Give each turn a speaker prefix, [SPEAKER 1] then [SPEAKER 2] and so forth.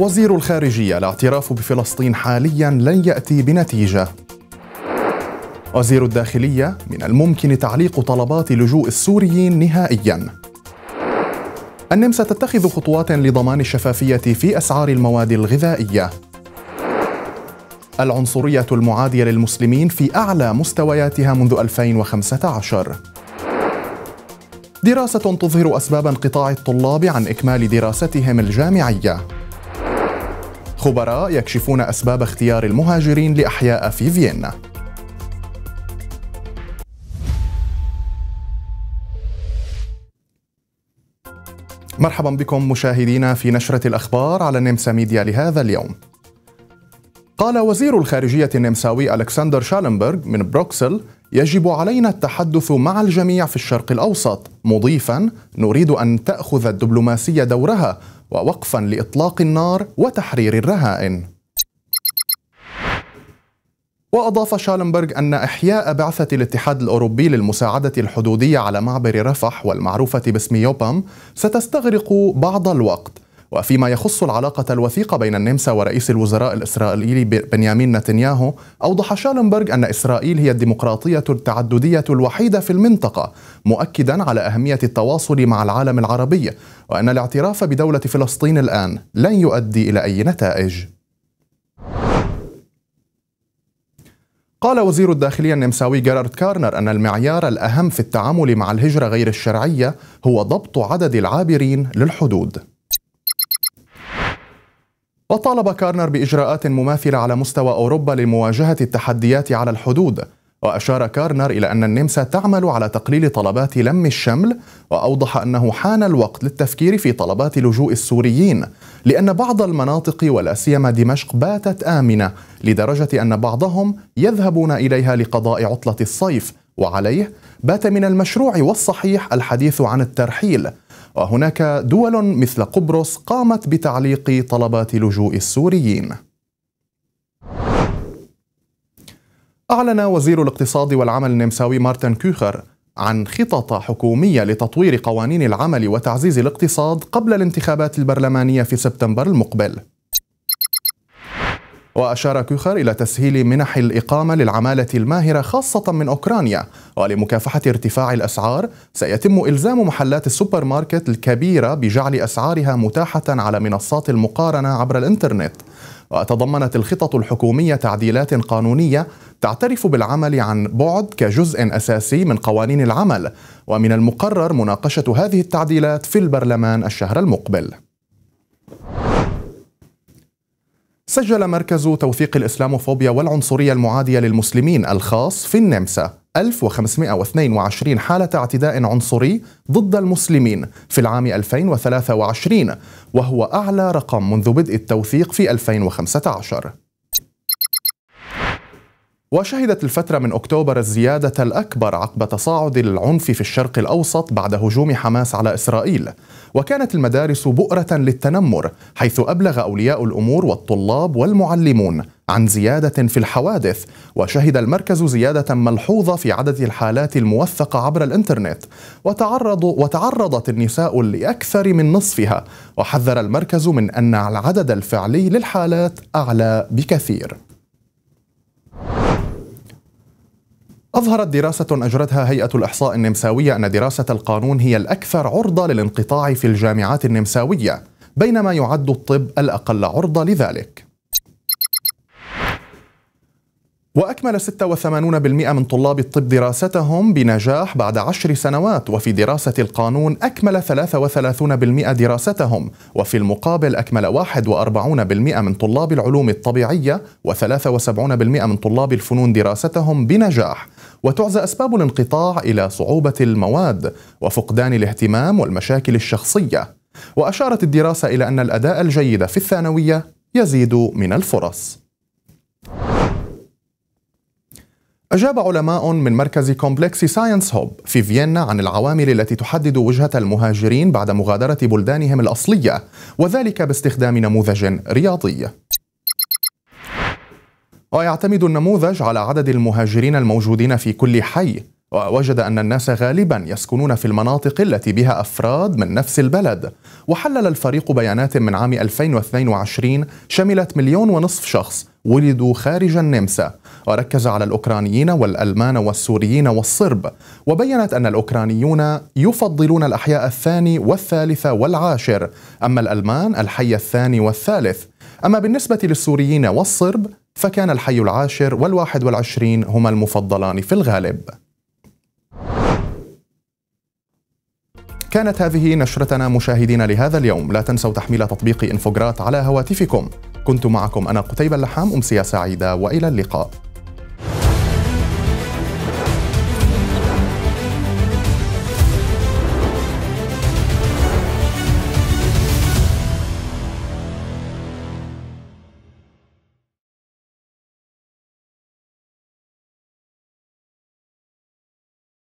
[SPEAKER 1] وزير الخارجية الاعتراف بفلسطين حاليا لن يأتي بنتيجة وزير الداخلية من الممكن تعليق طلبات لجوء السوريين نهائيا النمسا تتخذ خطوات لضمان الشفافية في أسعار المواد الغذائية العنصرية المعادية للمسلمين في أعلى مستوياتها منذ 2015 دراسة تظهر أسباب انقطاع الطلاب عن إكمال دراستهم الجامعية خبراء يكشفون أسباب اختيار المهاجرين لأحياء في فيينا مرحبا بكم مشاهدينا في نشرة الأخبار على النمسا ميديا لهذا اليوم قال وزير الخارجية النمساوي ألكسندر شالنبرغ من بروكسل يجب علينا التحدث مع الجميع في الشرق الاوسط مضيفا نريد ان تاخذ الدبلوماسيه دورها ووقفا لاطلاق النار وتحرير الرهائن واضاف شالنبرغ ان احياء بعثه الاتحاد الاوروبي للمساعده الحدوديه على معبر رفح والمعروفه باسم يوبام ستستغرق بعض الوقت وفيما يخص العلاقة الوثيقة بين النمسا ورئيس الوزراء الإسرائيلي بنيامين نتنياهو أوضح شالنبرغ أن إسرائيل هي الديمقراطية التعددية الوحيدة في المنطقة مؤكدا على أهمية التواصل مع العالم العربي وأن الاعتراف بدولة فلسطين الآن لن يؤدي إلى أي نتائج قال وزير الداخلية النمساوي جيرارد كارنر أن المعيار الأهم في التعامل مع الهجرة غير الشرعية هو ضبط عدد العابرين للحدود وطالب كارنر بإجراءات مماثلة على مستوى أوروبا لمواجهة التحديات على الحدود وأشار كارنر إلى أن النمسا تعمل على تقليل طلبات لم الشمل وأوضح أنه حان الوقت للتفكير في طلبات لجوء السوريين لأن بعض المناطق ولا سيما دمشق باتت آمنة لدرجة أن بعضهم يذهبون إليها لقضاء عطلة الصيف وعليه بات من المشروع والصحيح الحديث عن الترحيل وهناك دول مثل قبرص قامت بتعليق طلبات لجوء السوريين أعلن وزير الاقتصاد والعمل النمساوي مارتن كوخر عن خطط حكومية لتطوير قوانين العمل وتعزيز الاقتصاد قبل الانتخابات البرلمانية في سبتمبر المقبل وأشار كوخر إلى تسهيل منح الإقامة للعمالة الماهرة خاصة من أوكرانيا ولمكافحة ارتفاع الأسعار سيتم إلزام محلات السوبر ماركت الكبيرة بجعل أسعارها متاحة على منصات المقارنة عبر الإنترنت وتضمنت الخطط الحكومية تعديلات قانونية تعترف بالعمل عن بعد كجزء أساسي من قوانين العمل ومن المقرر مناقشة هذه التعديلات في البرلمان الشهر المقبل سجل مركز توثيق الإسلاموفوبيا والعنصرية المعادية للمسلمين الخاص في النمسا 1522 حالة اعتداء عنصري ضد المسلمين في العام 2023 وهو أعلى رقم منذ بدء التوثيق في 2015 وشهدت الفترة من أكتوبر الزيادة الأكبر عقب تصاعد العنف في الشرق الأوسط بعد هجوم حماس على إسرائيل وكانت المدارس بؤرة للتنمر حيث أبلغ أولياء الأمور والطلاب والمعلمون عن زيادة في الحوادث وشهد المركز زيادة ملحوظة في عدد الحالات الموثقة عبر الإنترنت وتعرض وتعرضت النساء لأكثر من نصفها وحذر المركز من أن العدد الفعلي للحالات أعلى بكثير أظهرت دراسة أجرتها هيئة الإحصاء النمساوية أن دراسة القانون هي الأكثر عرضة للانقطاع في الجامعات النمساوية بينما يعد الطب الأقل عرضة لذلك وأكمل 86% من طلاب الطب دراستهم بنجاح بعد عشر سنوات وفي دراسة القانون أكمل 33% دراستهم وفي المقابل أكمل 41% من طلاب العلوم الطبيعية و73% من طلاب الفنون دراستهم بنجاح وتعزى أسباب الانقطاع إلى صعوبة المواد وفقدان الاهتمام والمشاكل الشخصية وأشارت الدراسة إلى أن الأداء الجيد في الثانوية يزيد من الفرص أجاب علماء من مركز كومبلكس ساينس هوب في فيينا عن العوامل التي تحدد وجهة المهاجرين بعد مغادرة بلدانهم الأصلية وذلك باستخدام نموذج رياضي ويعتمد النموذج على عدد المهاجرين الموجودين في كل حي ووجد أن الناس غالبا يسكنون في المناطق التي بها أفراد من نفس البلد وحلل الفريق بيانات من عام 2022 شملت مليون ونصف شخص ولدوا خارج النمسا وركز على الأوكرانيين والألمان والسوريين والصرب وبينت أن الأوكرانيون يفضلون الأحياء الثاني والثالث والعاشر أما الألمان الحي الثاني والثالث أما بالنسبة للسوريين والصرب فكان الحي العاشر والواحد والعشرين هما المفضلان في الغالب كانت هذه نشرتنا مشاهدينا لهذا اليوم لا تنسوا تحميل تطبيق إنفوجرات على هواتفكم كنت معكم أنا قتيبة اللحام أمسية سعيدة وإلى اللقاء